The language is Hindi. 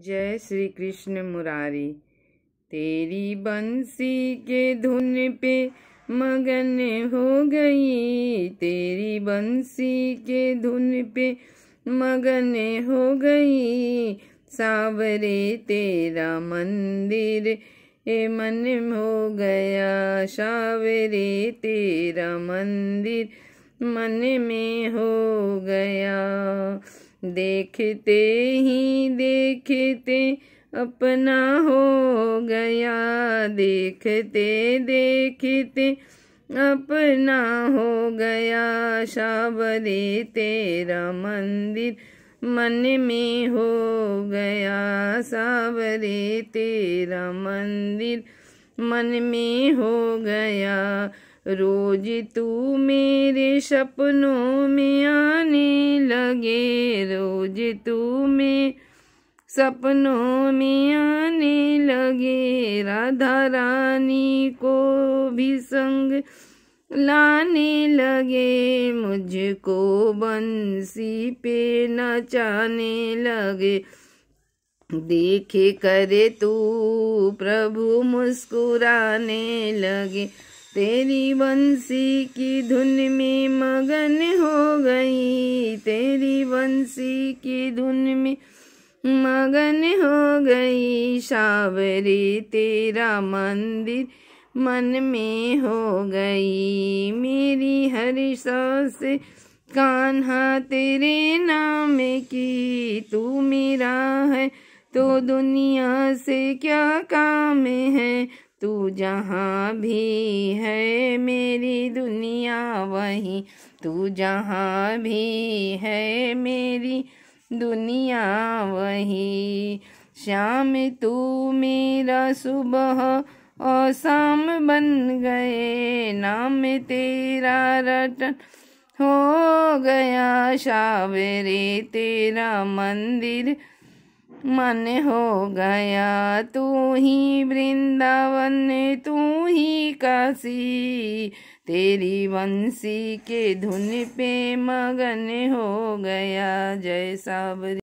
जय श्री कृष्ण मुरारी तेरी बंसी के धुन पे मगन हो गई तेरी बंसी के धुन पे मगन हो गई सावरे तेरा मंदिर ए मन हो गया सावरे तेरा मंदिर मन में हो गया देखते ही देखते अपना हो गया देखते देखते अपना हो गया शाबरे तेरा मंदिर मन में हो गया सावरे तेरा मंदिर मन में हो गया रोज तू मेरे सपनों में आ सपनों में आने लगे राधा रानी को भी संग लाने लगे मुझको बंसी पे नचाने लगे देखे करे तू प्रभु मुस्कुराने लगे तेरी बंसी की धुन में मगन हो गई तेरी बंसी की धुन में मगन हो गई सावरी तेरा मंदिर मन में हो गई मेरी हर सौ कान्हा तेरे नाम की तू मेरा है तो दुनिया से क्या काम है तू जहाँ भी है मेरी दुनिया वहीं तू जहाँ भी है मेरी दुनिया वही श्याम तू मेरा सुबह और शाम बन गए नाम तेरा रटन हो गया शावरे तेरा मंदिर मन हो गया तू ही वृंदावन तू ही काशी तेरी वंशी के धुन पे मगन हो गया जय सावरी